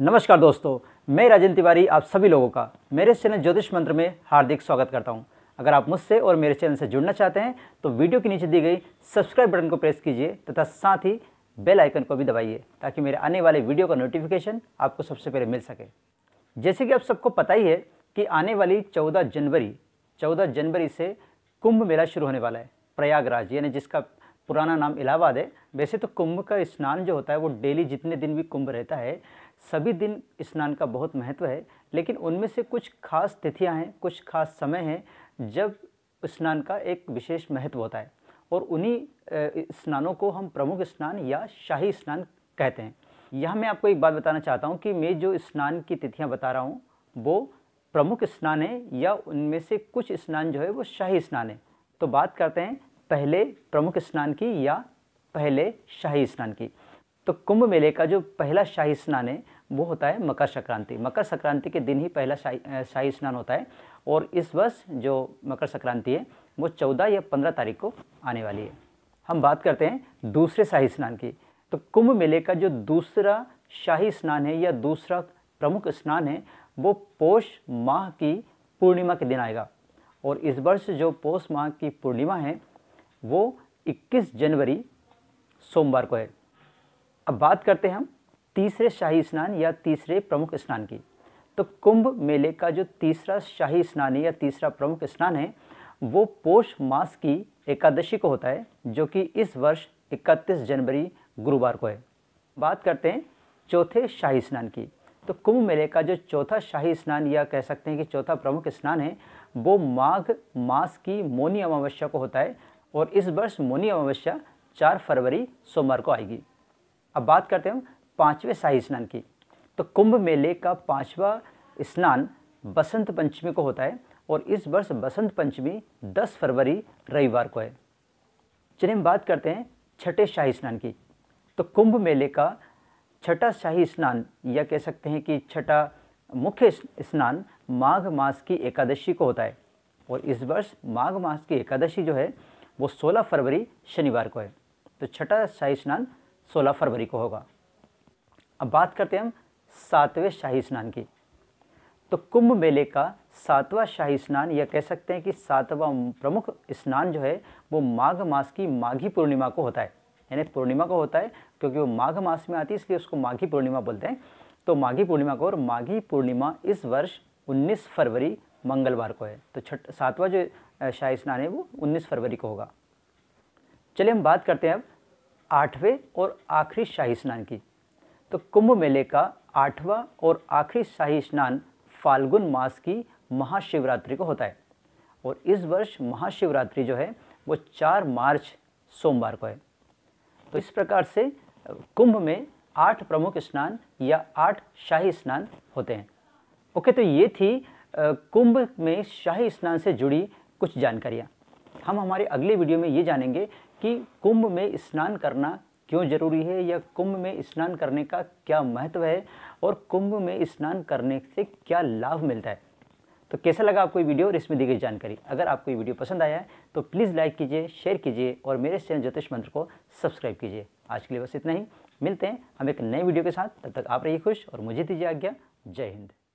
नमस्कार दोस्तों मैं राजन तिवारी आप सभी लोगों का मेरे चैनल ज्योतिष मंत्र में हार्दिक स्वागत करता हूं। अगर आप मुझसे और मेरे चैनल से जुड़ना चाहते हैं तो वीडियो के नीचे दी गई सब्सक्राइब बटन को प्रेस कीजिए तथा साथ ही बेल आइकन को भी दबाइए ताकि मेरे आने वाले वीडियो का नोटिफिकेशन आपको सबसे पहले मिल सके जैसे कि आप सबको पता ही है कि आने वाली चौदह जनवरी चौदह जनवरी से कुंभ मेला शुरू होने वाला है प्रयागराज यानी जिसका पुराना नाम इलाहाबाद है वैसे तो कुंभ का स्नान जो होता है वो डेली जितने दिन भी कुंभ रहता है सभी दिन स्नान का बहुत महत्व है लेकिन उनमें से कुछ खास तिथियां हैं कुछ खास समय हैं जब स्नान का एक विशेष महत्व होता है और उन्हीं स्नानों को हम प्रमुख स्नान या शाही स्नान कहते हैं यहाँ मैं आपको एक बात बताना चाहता हूँ कि मैं जो स्नान की तिथियाँ बता रहा हूँ वो प्रमुख स्नान है या उनमें से कुछ स्नान जो है वो शाही स्नान है तो बात करते हैं पहले प्रमुख स्नान की या पहले शाही स्नान की तो कुंभ मेले का जो पहला शाही स्नान है वो होता है मकर संक्रांति मकर संक्रांति के दिन ही पहला शाही शाही स्नान होता है और इस वर्ष जो मकर संक्रांति है वो चौदह या पंद्रह तारीख को आने वाली है हम बात करते हैं दूसरे शाही स्नान की तो कुंभ मेले का जो दूसरा शाही स्नान है या दूसरा प्रमुख स्नान है वो पौष माह की पूर्णिमा के दिन आएगा और इस वर्ष जो पौष माह की पूर्णिमा है वो 21 जनवरी सोमवार को है अब बात करते हैं हम तीसरे शाही स्नान या तीसरे प्रमुख स्नान की तो कुंभ मेले का जो तीसरा शाही स्नान है या तीसरा प्रमुख स्नान है वो पोष मास की एकादशी को होता है जो कि इस वर्ष 31 जनवरी गुरुवार को है बात करते हैं चौथे शाही स्नान की तो कुंभ मेले का जो चौथा शाही स्नान या कह सकते हैं कि चौथा प्रमुख स्नान है वो माघ मास की मौनी अमावस्या को होता है और इस वर्ष मुनि अमावस्या चार फरवरी सोमवार को आएगी अब बात करते हैं पाँचवें शाही स्नान की तो कुंभ मेले का पाँचवा स्नान बसंत पंचमी को होता है और इस वर्ष बसंत पंचमी 10 फरवरी रविवार को है चलिए हम बात करते हैं छठे शाही स्नान की तो कुंभ मेले का छठा शाही स्नान या कह सकते हैं कि छठा मुख्य स्नान माघ मास की एकादशी को होता है और इस वर्ष माघ मास की एकादशी जो है वो 16 फरवरी शनिवार को है तो छठा शाही स्नान 16 फरवरी को होगा अब बात करते हैं हम सातवें शाही स्नान की तो कुंभ मेले का सातवां शाही स्नान या कह सकते हैं कि सातवां प्रमुख स्नान जो है वो माघ मास की माघी पूर्णिमा को होता है यानी पूर्णिमा को होता है क्योंकि वो माघ मास में आती है इसलिए उसको माघी पूर्णिमा बोलते हैं तो माघी पूर्णिमा को और माघी पूर्णिमा इस वर्ष 19 फरवरी मंगलवार को है तो छठ सातवां जो शाही स्नान है वो उन्नीस फरवरी को होगा चलिए हम बात करते हैं अब आठवें और आखिरी शाही स्नान की तो कुंभ मेले का आठवां और आखिरी शाही स्नान फाल्गुन मास की महाशिवरात्रि को होता है और इस वर्ष महाशिवरात्रि जो है वो चार मार्च सोमवार को है तो इस प्रकार से कुंभ में आठ प्रमुख स्नान या आठ शाही स्नान होते हैं ओके तो ये थी कुंभ में शाही स्नान से जुड़ी कुछ जानकारियाँ हम हमारे अगले वीडियो में ये जानेंगे कि कुंभ में स्नान करना क्यों जरूरी है या कुंभ में स्नान करने का क्या महत्व है और कुंभ में स्नान करने से क्या लाभ मिलता है तो कैसा लगा आपको ये वीडियो और इसमें दी गई जानकारी अगर आपको ये वीडियो पसंद आया है तो प्लीज़ लाइक कीजिए शेयर कीजिए और मेरे चैनल ज्योतिष मंत्र को सब्सक्राइब कीजिए आज के लिए बस इतना ही मिलते हैं हम एक नए वीडियो के साथ तब तक आप रहिए खुश और मुझे दीजिए आज्ञा जय हिंद